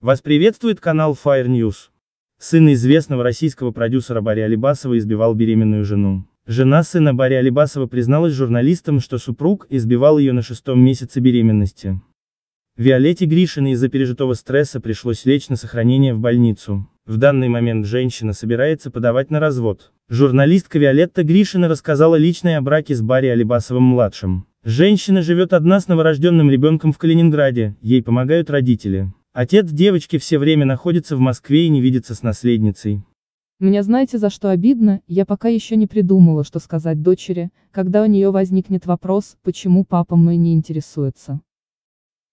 Вас приветствует канал Fire News. Сын известного российского продюсера Барри Алибасова избивал беременную жену. Жена сына Барри Алибасова призналась журналистам, что супруг избивал ее на шестом месяце беременности. Виолетте Гришиной из-за пережитого стресса пришлось лечь на сохранение в больницу. В данный момент женщина собирается подавать на развод. Журналистка Виолетта Гришина рассказала личное о браке с Барри Алибасовым-младшим. Женщина живет одна с новорожденным ребенком в Калининграде, ей помогают родители. Отец девочки все время находится в Москве и не видится с наследницей. Меня знаете за что обидно, я пока еще не придумала, что сказать дочери, когда у нее возникнет вопрос, почему папа мной не интересуется.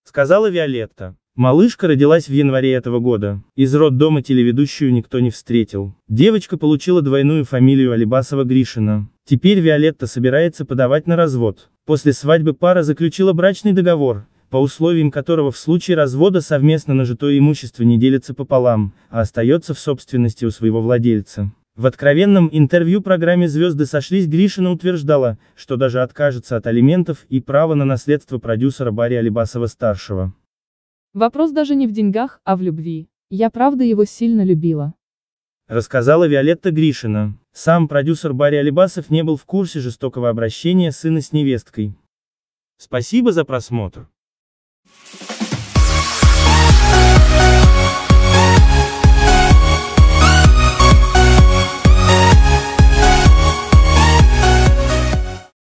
Сказала Виолетта. Малышка родилась в январе этого года. Из роддома телеведущую никто не встретил. Девочка получила двойную фамилию Алибасова-Гришина. Теперь Виолетта собирается подавать на развод. После свадьбы пара заключила брачный договор, по условиям которого в случае развода совместно нажитое имущество не делится пополам, а остается в собственности у своего владельца. В откровенном интервью программе «Звезды сошлись» Гришина утверждала, что даже откажется от алиментов и права на наследство продюсера Барри Алибасова-старшего. Вопрос даже не в деньгах, а в любви. Я правда его сильно любила. Рассказала Виолетта Гришина. Сам продюсер Барри Алибасов не был в курсе жестокого обращения сына с невесткой. Спасибо за просмотр.